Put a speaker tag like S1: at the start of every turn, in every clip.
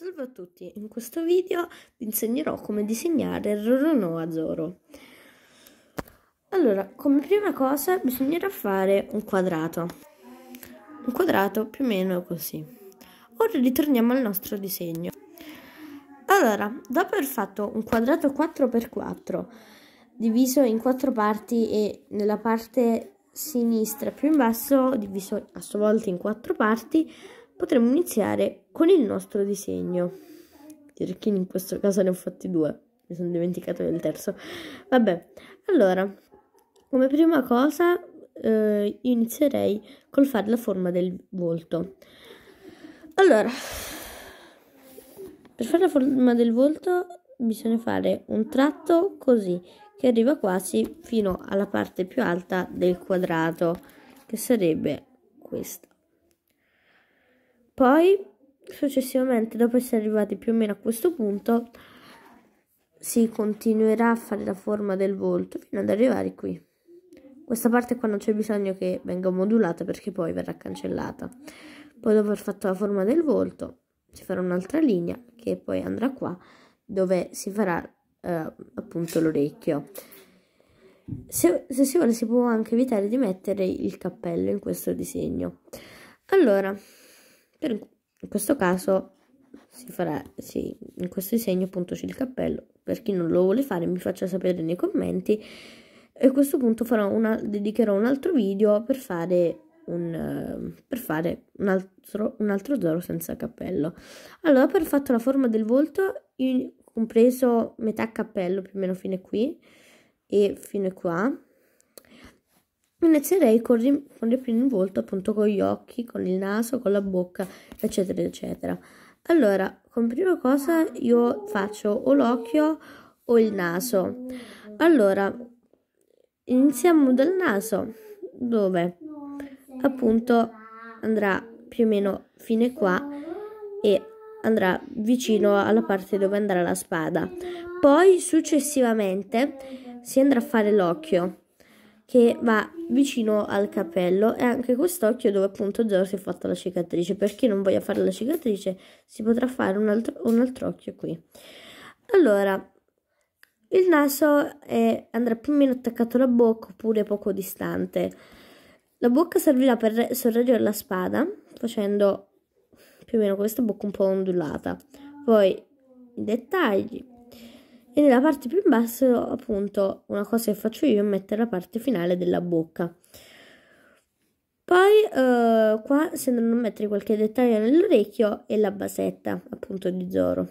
S1: Salve a tutti, in questo video vi insegnerò come disegnare Roronoa Zoro. Allora, come prima cosa bisognerà fare un quadrato. Un quadrato più o meno così. Ora ritorniamo al nostro disegno. Allora, dopo aver fatto un quadrato 4x4 diviso in quattro parti e nella parte sinistra più in basso diviso a sua volta in quattro parti, potremmo iniziare con il nostro disegno. I cerchini in questo caso ne ho fatti due, mi sono dimenticato del terzo. Vabbè, allora, come prima cosa eh, inizierei col fare la forma del volto. Allora, per fare la forma del volto bisogna fare un tratto così, che arriva quasi fino alla parte più alta del quadrato, che sarebbe questa. Poi, successivamente, dopo essere arrivati più o meno a questo punto, si continuerà a fare la forma del volto fino ad arrivare qui. Questa parte qua non c'è bisogno che venga modulata perché poi verrà cancellata. Poi dopo aver fatto la forma del volto si farà un'altra linea che poi andrà qua dove si farà eh, appunto l'orecchio. Se, se, si vuole si può anche evitare di mettere il cappello in questo disegno. Allora, per, in questo caso si farà, sì, in questo disegno appunto c'è il cappello. Per chi non lo vuole fare mi faccia sapere nei commenti. E a questo punto una, dedicherò un altro video per fare un, per fare un altro, un altro Zoro senza cappello. Allora, per fatto la forma del volto, io ho compreso metà cappello, più o meno fino qui, e fino qua, inizierei con, rim- con riprendere il volto appunto con gli occhi, con il naso, con la bocca, eccetera, eccetera. Allora, come prima cosa io faccio o l'occhio o il naso. Allora, iniziamo dal naso, dove appunto andrà più o meno fine qua e andrà vicino alla parte dove andrà la spada. Poi successivamente si andrà a fare l'occhio che va vicino al capello e anche quest'occhio dove appunto già si è fatta la cicatrice. Per chi non voglia fare la cicatrice si potrà fare un altro, un altro occhio qui. Allora, il naso è, andrà più o meno attaccato alla bocca oppure poco distante. La bocca servirà per sorreggere la spada facendo più o meno questa bocca un po' ondulata. Poi i dettagli e nella parte più in basso appunto una cosa che faccio io è mettere la parte finale della bocca poi eh, qua se non mettere qualche dettaglio nell'orecchio e la basetta appunto di Zoro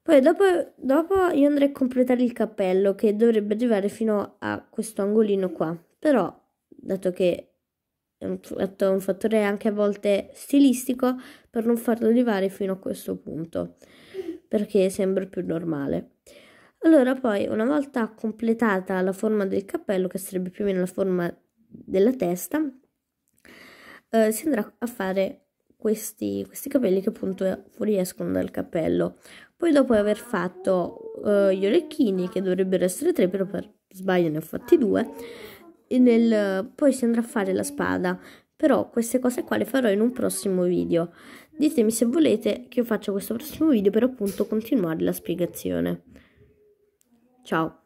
S1: poi dopo, dopo io andrei a completare il cappello che dovrebbe arrivare fino a questo angolino qua però dato che è un, fatto, un fattore anche a volte stilistico per non farlo arrivare fino a questo punto perché sembra più normale. Allora poi una volta completata la forma del cappello, che sarebbe più o meno la forma della testa, eh, si andrà a fare questi, questi, capelli che appunto fuoriescono dal cappello. Poi dopo aver fatto uh, gli orecchini, che dovrebbero essere tre, però per sbaglio ne ho fatti due, nel, poi si andrà a fare la spada. Però queste cose qua le farò in un prossimo video. Ditemi se volete che io faccia questo prossimo video per appunto continuare la spiegazione. Ciao!